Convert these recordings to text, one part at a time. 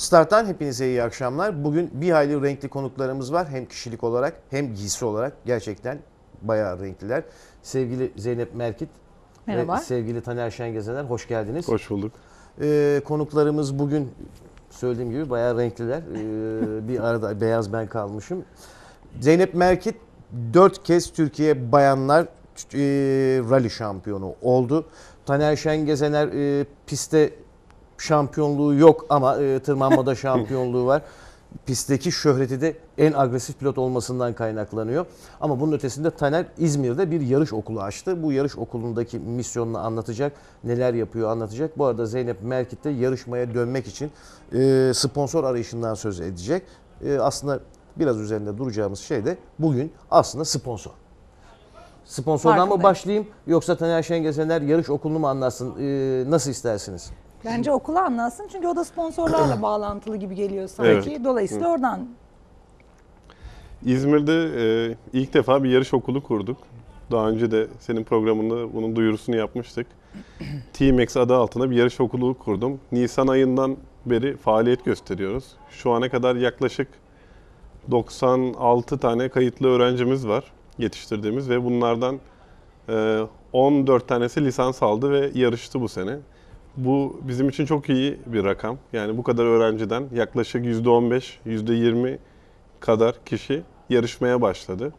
Start'tan hepinize iyi akşamlar. Bugün bir hayli renkli konuklarımız var. Hem kişilik olarak hem giysi olarak gerçekten bayağı renkliler. Sevgili Zeynep Merkit Merhaba. ve sevgili Taner Şengezener hoş geldiniz. Hoş bulduk. Ee, konuklarımız bugün söylediğim gibi bayağı renkliler. Ee, bir arada beyaz ben kalmışım. Zeynep Merkit dört kez Türkiye Bayanlar e, Rally şampiyonu oldu. Taner Şengezener e, piste şampiyonluğu yok ama e, tırmanmada şampiyonluğu var. Pistteki şöhreti de en agresif pilot olmasından kaynaklanıyor. Ama bunun ötesinde Taner İzmir'de bir yarış okulu açtı. Bu yarış okulundaki misyonunu anlatacak, neler yapıyor anlatacak. Bu arada Zeynep Merkit de yarışmaya dönmek için e, sponsor arayışından söz edecek. E, aslında biraz üzerinde duracağımız şey de bugün aslında sponsor. Sponsordan mı başlayayım yoksa Taner Şengezener yarış okulunu mu anlatsın? Ee, nasıl istersiniz? Bence okula anlatsın çünkü o da sponsorlarla bağlantılı gibi geliyor sanki. Evet. Dolayısıyla Hı. oradan. İzmir'de e, ilk defa bir yarış okulu kurduk. Daha önce de senin programında bunun duyurusunu yapmıştık. T-Max adı altında bir yarış okulu kurdum. Nisan ayından beri faaliyet gösteriyoruz. Şu ana kadar yaklaşık 96 tane kayıtlı öğrencimiz var yetiştirdiğimiz ve bunlardan 14 e, tanesi lisans aldı ve yarıştı bu sene. Bu bizim için çok iyi bir rakam. Yani bu kadar öğrenciden yaklaşık %15, %20 kadar kişi yarışmaya başladı.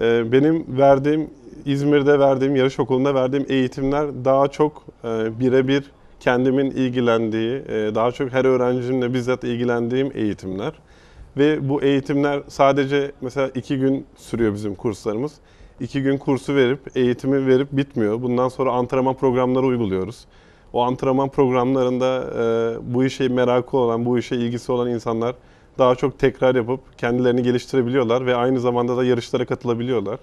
Ee, benim verdiğim, İzmir'de verdiğim, yarış okulunda verdiğim eğitimler daha çok e, birebir kendimin ilgilendiği, e, daha çok her öğrencimle bizzat ilgilendiğim eğitimler. Ve bu eğitimler sadece mesela iki gün sürüyor bizim kurslarımız. İki gün kursu verip, eğitimi verip bitmiyor. Bundan sonra antrenman programları uyguluyoruz o antrenman programlarında e, bu işe merakı olan, bu işe ilgisi olan insanlar daha çok tekrar yapıp kendilerini geliştirebiliyorlar ve aynı zamanda da yarışlara katılabiliyorlar.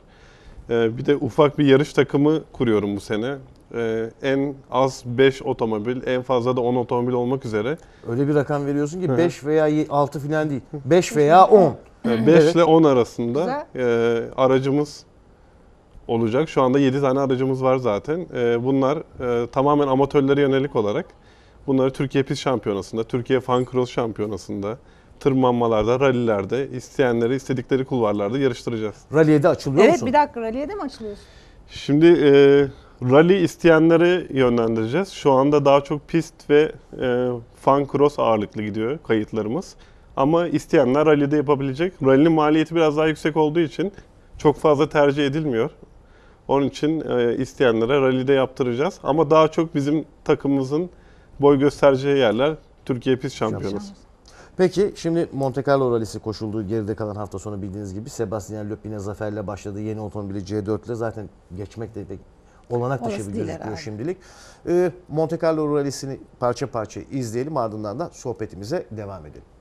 E, bir de ufak bir yarış takımı kuruyorum bu sene. E, en az 5 otomobil, en fazla da 10 otomobil olmak üzere. Öyle bir rakam veriyorsun ki 5 veya 6 falan değil. 5 veya 10. 5 evet. ile 10 arasında e, aracımız olacak. Şu anda 7 tane aracımız var zaten. Ee, bunlar e, tamamen amatörlere yönelik olarak bunları Türkiye Pist Şampiyonası'nda, Türkiye Fan Cross Şampiyonası'nda, tırmanmalarda, rallilerde, isteyenleri istedikleri kulvarlarda yarıştıracağız. Rally'e de açılıyor evet, musun? Evet bir dakika rally'e de mi açılıyorsun? Şimdi e, rally isteyenleri yönlendireceğiz. Şu anda daha çok pist ve e, fan cross ağırlıklı gidiyor kayıtlarımız. Ama isteyenler rally'de yapabilecek. Rally'nin maliyeti biraz daha yüksek olduğu için çok fazla tercih edilmiyor. Onun için e, isteyenlere rally'de yaptıracağız. Ama daha çok bizim takımımızın boy göstereceği yerler Türkiye Pist Şampiyonası. Peki şimdi Monte Carlo Rally'si koşulduğu Geride kalan hafta sonu bildiğiniz gibi Sebastian Loeb'in zaferle başladı. Yeni otomobili C4 ile zaten geçmek de pek olanak dışı bir gözüküyor şimdilik. Ee, Monte Carlo Rally'sini parça parça izleyelim ardından da sohbetimize devam edelim.